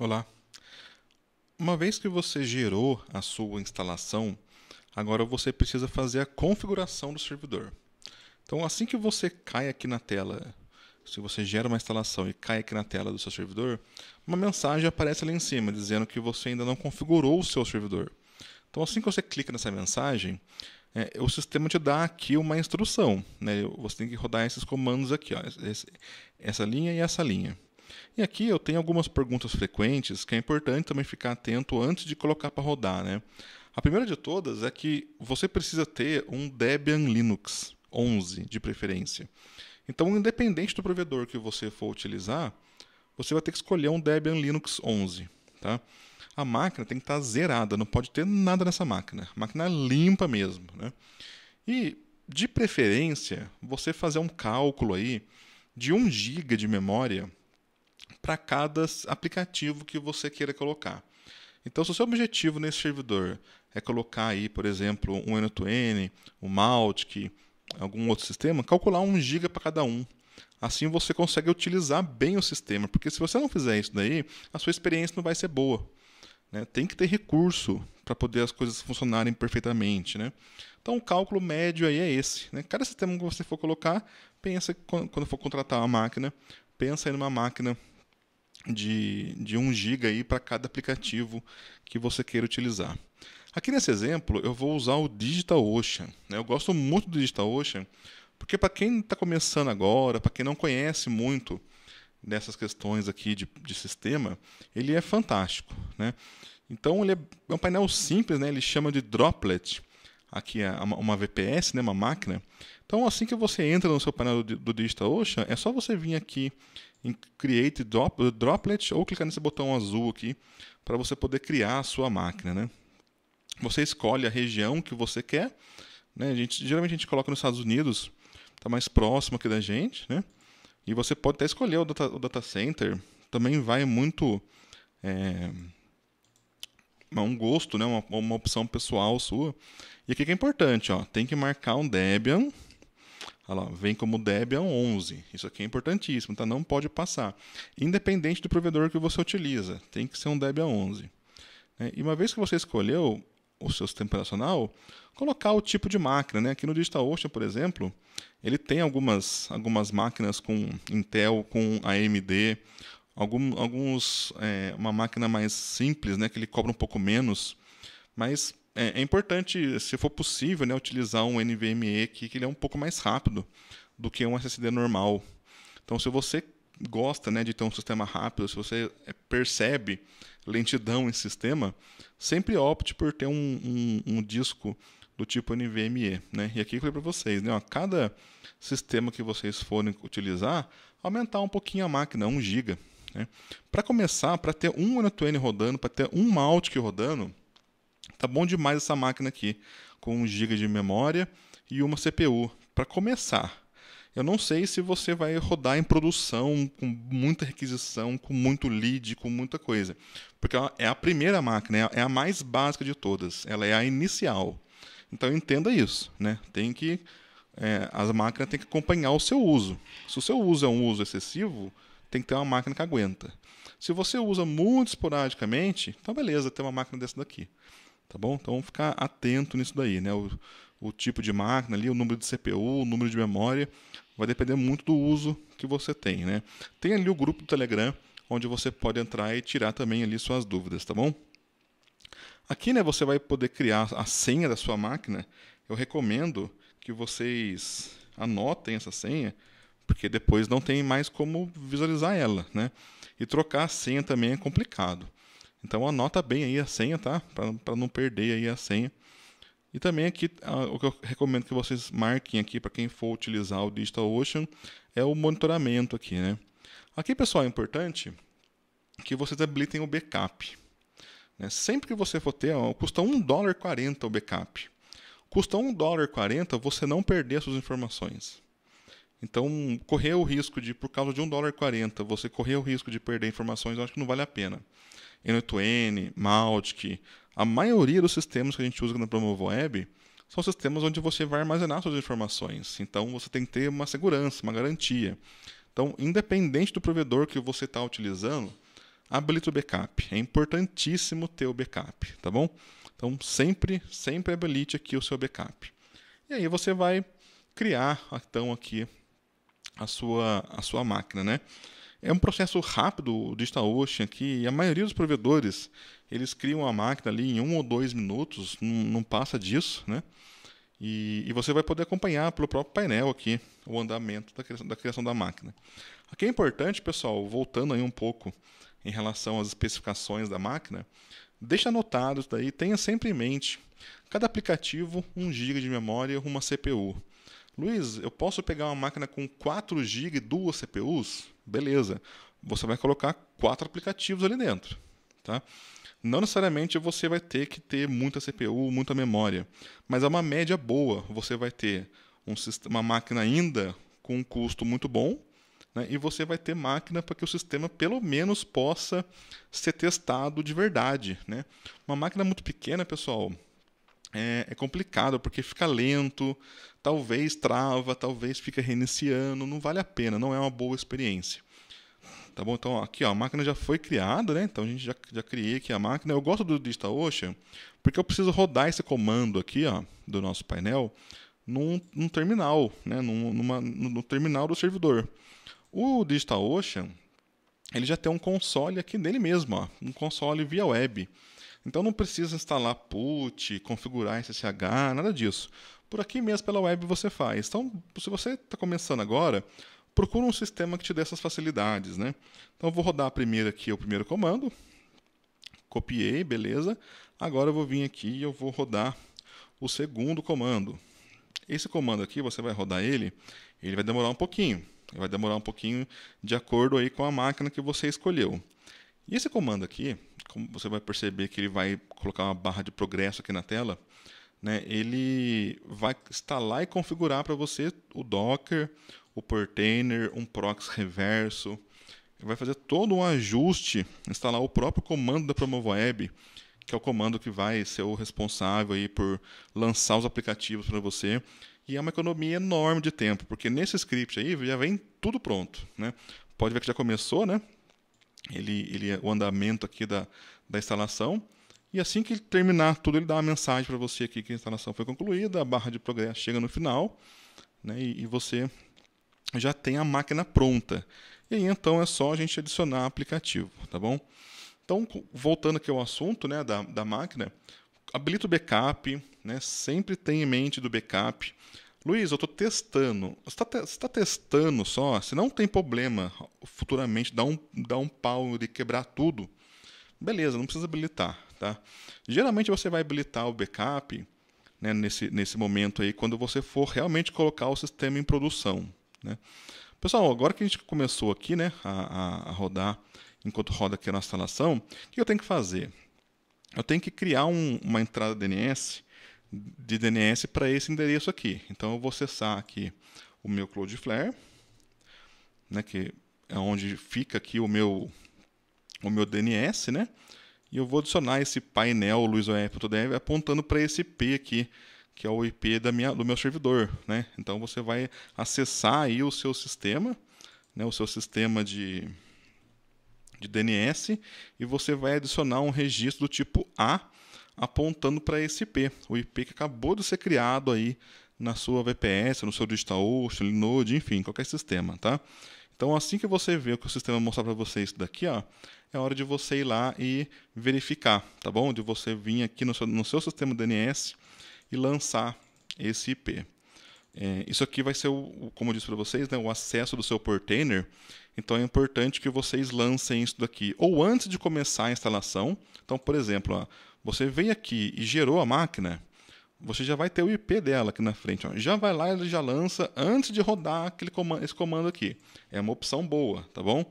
Olá. Uma vez que você gerou a sua instalação, agora você precisa fazer a configuração do servidor. Então, assim que você cai aqui na tela, se você gera uma instalação e cai aqui na tela do seu servidor, uma mensagem aparece ali em cima dizendo que você ainda não configurou o seu servidor. Então, assim que você clica nessa mensagem, é, o sistema te dá aqui uma instrução. Né? Você tem que rodar esses comandos aqui, ó, essa linha e essa linha. E aqui eu tenho algumas perguntas frequentes que é importante também ficar atento antes de colocar para rodar, né? A primeira de todas é que você precisa ter um Debian Linux 11 de preferência. Então, independente do provedor que você for utilizar, você vai ter que escolher um Debian Linux 11, tá? A máquina tem que estar tá zerada, não pode ter nada nessa máquina. A máquina é limpa mesmo, né? E de preferência, você fazer um cálculo aí de 1 GB de memória para cada aplicativo que você queira colocar. Então, se o seu objetivo nesse servidor é colocar aí, por exemplo, um N2N, um Mautic, algum outro sistema, calcular 1 GB para cada um. Assim você consegue utilizar bem o sistema, porque se você não fizer isso daí, a sua experiência não vai ser boa. Né? Tem que ter recurso para poder as coisas funcionarem perfeitamente. Né? Então o cálculo médio aí é esse. Né? Cada sistema que você for colocar, pensa quando for contratar uma máquina, pensa em uma máquina de, de 1 GB para cada aplicativo que você queira utilizar. Aqui nesse exemplo, eu vou usar o DigitalOcean. Né? Eu gosto muito do DigitalOcean, porque para quem está começando agora, para quem não conhece muito nessas questões aqui de, de sistema, ele é fantástico. Né? Então, ele é, é um painel simples, né? ele chama de Droplet, aqui é uma, uma VPS, né? uma máquina, então, assim que você entra no seu painel do, do DigitalOcean, é só você vir aqui em Create Drop, Droplet ou clicar nesse botão azul aqui para você poder criar a sua máquina. Né? Você escolhe a região que você quer. Né? A gente, geralmente a gente coloca nos Estados Unidos, está mais próximo aqui da gente. Né? E você pode até escolher o data, o data center. Também vai muito... É, um gosto, né? uma, uma opção pessoal sua. E aqui que é importante, ó, tem que marcar um Debian Olha lá, vem como Debian 11. Isso aqui é importantíssimo, tá? Não pode passar. Independente do provedor que você utiliza, tem que ser um Debian 11. Né? e uma vez que você escolheu o seu sistema operacional, colocar o tipo de máquina. Né? Aqui no DigitalOcean, por exemplo, ele tem algumas, algumas máquinas com Intel, com AMD, algum, alguns é, uma máquina mais simples, né? que ele cobra um pouco menos, mas é, é, importante, se for possível, né, utilizar um NVMe aqui, que ele é um pouco mais rápido do que um SSD normal. Então, se você gosta né, de ter um sistema rápido, se você é, percebe lentidão em sistema, sempre opte por ter um, um, um disco do tipo NVMe. Né? E aqui eu falei para vocês, né, ó, cada sistema que vocês forem utilizar, aumentar um pouquinho a máquina, 1 GB. Né? Para começar, para ter um N2N rodando, para ter um Mautic rodando, Tá bom demais essa máquina aqui, com 1 GB de memória e uma CPU. Para começar, eu não sei se você vai rodar em produção, com muita requisição, com muito lead, com muita coisa. Porque ela é a primeira máquina, é, é a mais básica de todas, ela é a inicial. Então entenda isso, né? Tem que é, as máquinas têm que acompanhar o seu uso. Se o seu uso é um uso excessivo, tem que ter uma máquina que aguenta. Se você usa muito esporadicamente, então beleza, tem uma máquina dessa daqui. Tá bom? Então ficar atento nisso daí, né? O, o tipo de máquina ali, o número de CPU, o número de memória, vai depender muito do uso que você tem, né? Tem ali o grupo do Telegram, onde você pode entrar e tirar também ali suas dúvidas, tá bom? Aqui, né, você vai poder criar a senha da sua máquina. Eu recomendo que vocês anotem essa senha, porque depois não tem mais como visualizar ela, né? E trocar a senha também é complicado. Então anota bem aí a senha, tá? Para não perder aí a senha. E também aqui, o que eu recomendo que vocês marquem aqui para quem for utilizar o DigitalOcean é o monitoramento aqui, né? Aqui, pessoal, é importante que vocês habilitem o backup. Né? Sempre que você for ter, ó, custa 1 dólar 40 o backup. Custa 1 dólar 40 você não perder as suas informações. Então, correr o risco de, por causa de 1 dólar 40, você correr o risco de perder informações, eu acho que não vale a pena. N8N, Mautic, a maioria dos sistemas que a gente usa na Promovweb são sistemas onde você vai armazenar suas informações. Então, você tem que ter uma segurança, uma garantia. Então, independente do provedor que você está utilizando, habilite o backup. É importantíssimo ter o backup, tá bom? Então, sempre, sempre habilite aqui o seu backup. E aí você vai criar, então, aqui a sua, a sua máquina, né? É um processo rápido DigitalOcean aqui e a maioria dos provedores eles criam a máquina ali em um ou dois minutos, não, não passa disso, né? E, e, você vai poder acompanhar pelo próprio painel aqui o andamento da criação, da criação da máquina. Aqui é importante, pessoal, voltando aí um pouco em relação às especificações da máquina, deixa anotado isso daí, tenha sempre em mente cada aplicativo 1 GB de memória, uma CPU. Luiz, eu posso pegar uma máquina com 4 GB e duas CPUs? Beleza. Você vai colocar quatro aplicativos ali dentro. Tá? Não necessariamente você vai ter que ter muita CPU, muita memória, mas é uma média boa. Você vai ter um, uma máquina ainda com um custo muito bom, né? e você vai ter máquina para que o sistema pelo menos possa ser testado de verdade. Né? Uma máquina muito pequena, pessoal, é, é complicado, porque fica lento, talvez trava, talvez fica reiniciando, não vale a pena, não é uma boa experiência. Tá bom? Então, aqui ó, a máquina já foi criada, né? Então a gente já, já criei aqui a máquina. Eu gosto do DigitalOcean porque eu preciso rodar esse comando aqui ó, do nosso painel num, num terminal, né? Num, numa, no terminal do servidor. O DigitalOcean ele já tem um console aqui nele mesmo, ó, um console via web. Então não precisa instalar put, configurar SSH, nada disso. Por aqui mesmo pela web você faz. Então, se você está começando agora, procura um sistema que te dê essas facilidades, né? Então eu vou rodar primeiro aqui o primeiro comando. Copiei, beleza. Agora eu vou vir aqui e eu vou rodar o segundo comando. Esse comando aqui, você vai rodar ele, ele vai demorar um pouquinho. Ele vai demorar um pouquinho de acordo aí com a máquina que você escolheu. E esse comando aqui, como você vai perceber que ele vai colocar uma barra de progresso aqui na tela, né, ele vai instalar e configurar para você o Docker, o Portainer, um proxy reverso. Ele vai fazer todo um ajuste, instalar o próprio comando da PromoVoeb, que é o comando que vai ser o responsável aí por lançar os aplicativos para você. E é uma economia enorme de tempo, porque nesse script aí já vem tudo pronto. Né? Pode ver que já começou, né? ele, ele, é o andamento aqui da, da instalação. E assim que ele terminar tudo, ele dá uma mensagem para você aqui que a instalação foi concluída, a barra de progresso chega no final, né, e, e você já tem a máquina pronta. E aí, então é só a gente adicionar aplicativo, tá bom? Então, voltando aqui ao assunto né, da, da máquina, habilita o backup, né, sempre tenha em mente do backup. Luiz, eu estou testando. Você está te tá testando só? Se não tem problema futuramente dar um, dar um pau e quebrar tudo, beleza, não precisa habilitar. Tá? Geralmente você vai habilitar o backup né, nesse, nesse momento aí, quando você for realmente colocar o sistema em produção. Né? Pessoal, agora que a gente começou aqui né, a, a, a rodar, enquanto roda aqui a nossa instalação, o que eu tenho que fazer? Eu tenho que criar um, uma entrada DNS de DNS para esse endereço aqui. Então eu vou acessar aqui o meu Cloudflare, né, que é onde fica aqui o meu o meu DNS, né? E eu vou adicionar esse painel luisoe.dev apontando para esse IP aqui, que é o IP da minha, do meu servidor, né? Então você vai acessar aí o seu sistema, né, o seu sistema de de DNS e você vai adicionar um registro do tipo A apontando para esse IP, o IP que acabou de ser criado aí na sua VPS, no seu DigitalOcean, Linode, enfim, qualquer sistema, tá? Então, assim que você vê o que o sistema mostrar para você isso daqui, ó, é hora de você ir lá e verificar, tá bom? De você vir aqui no seu, no seu sistema DNS e lançar esse IP. É, isso aqui vai ser, o, o como eu disse para vocês, né, o acesso do seu portainer. Então é importante que vocês lancem isso daqui. Ou antes de começar a instalação. Então, por exemplo, ó, você veio aqui e gerou a máquina, você já vai ter o IP dela aqui na frente. Ó. Já vai lá e já lança antes de rodar aquele comando, esse comando aqui. É uma opção boa, tá bom?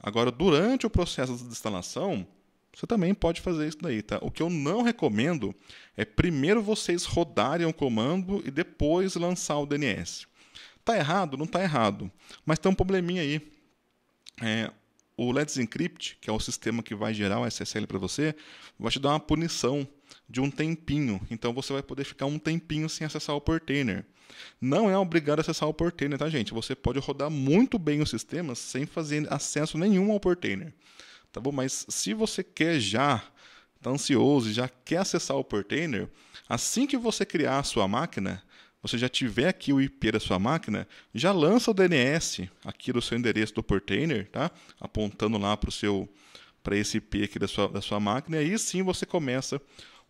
Agora, durante o processo de instalação, você também pode fazer isso daí, tá? O que eu não recomendo é primeiro vocês rodarem o comando e depois lançar o DNS. Tá errado? Não tá errado. Mas tem um probleminha aí. É, o Let's Encrypt, que é o sistema que vai gerar o SSL para você, vai te dar uma punição de um tempinho. Então você vai poder ficar um tempinho sem acessar o portainer. Não é obrigado a acessar o portainer, tá, gente? Você pode rodar muito bem o sistema sem fazer acesso nenhum ao portainer tá bom? Mas se você quer já, tá ansioso e já quer acessar o Portainer, assim que você criar a sua máquina, você já tiver aqui o IP da sua máquina, já lança o DNS aqui do seu endereço do Portainer, tá? Apontando lá para o seu para esse IP aqui da sua, da sua máquina, e aí sim você começa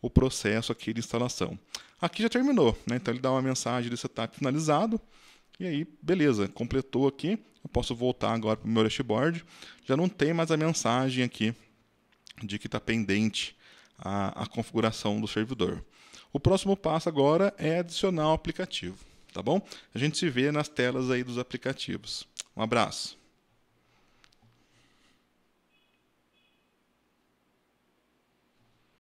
o processo aqui de instalação. Aqui já terminou, né? então ele dá uma mensagem de setup finalizado, e aí, beleza, completou aqui. Eu posso voltar agora para o meu dashboard. Já não tem mais a mensagem aqui de que está pendente a, a configuração do servidor. O próximo passo agora é adicionar o aplicativo, tá bom? A gente se vê nas telas aí dos aplicativos. Um abraço.